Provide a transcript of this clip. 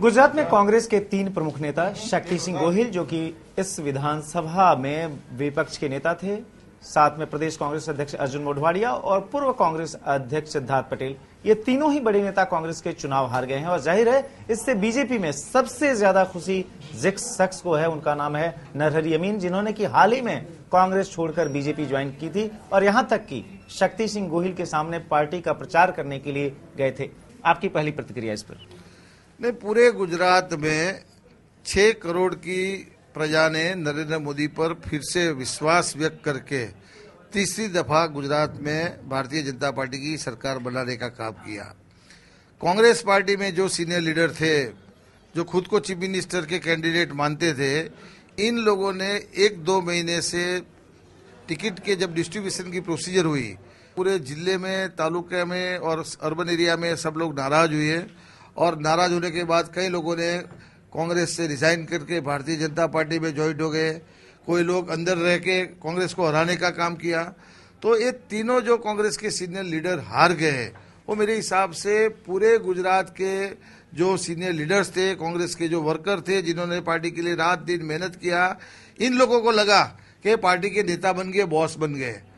गुजरात में कांग्रेस के तीन प्रमुख नेता शक्ति सिंह गोहिल जो कि इस विधानसभा में विपक्ष के नेता थे साथ में प्रदेश कांग्रेस अध्यक्ष अर्जुन मोढवाड़िया और पूर्व कांग्रेस अध्यक्ष सिद्धार्थ पटेल ये तीनों ही बड़े नेता कांग्रेस के चुनाव हार गए हैं और जाहिर है इससे बीजेपी में सबसे ज्यादा खुशी जिक्स शख्स को है उनका नाम है नरहर यमीन जिन्होंने की हाल ही में कांग्रेस छोड़कर बीजेपी ज्वाइन की थी और यहां तक कि शक्ति सिंह गोहिल के सामने पार्टी का प्रचार करने के लिए गए थे आपकी पहली प्रतिक्रिया इस पर नहीं पूरे गुजरात में छ करोड़ की प्रजा ने नरेंद्र मोदी पर फिर से विश्वास व्यक्त करके तीसरी दफा गुजरात में भारतीय जनता पार्टी की सरकार बनाने का काम किया कांग्रेस पार्टी में जो सीनियर लीडर थे जो खुद को चीफ मिनिस्टर के कैंडिडेट मानते थे इन लोगों ने एक दो महीने से टिकट के जब डिस्ट्रीब्यूशन की प्रोसीजर हुई पूरे जिले में तालुके में और अर्बन एरिया में सब लोग नाराज हुए और नाराज होने के बाद कई लोगों ने कांग्रेस से रिजाइन करके भारतीय जनता पार्टी में ज्वाइंट हो गए कोई लोग अंदर रह के कांग्रेस को हराने का काम किया तो ये तीनों जो कांग्रेस के सीनियर लीडर हार गए वो मेरे हिसाब से पूरे गुजरात के जो सीनियर लीडर्स थे कांग्रेस के जो वर्कर थे जिन्होंने पार्टी के लिए रात दिन मेहनत किया इन लोगों को लगा कि पार्टी के नेता बन गए बॉस बन गए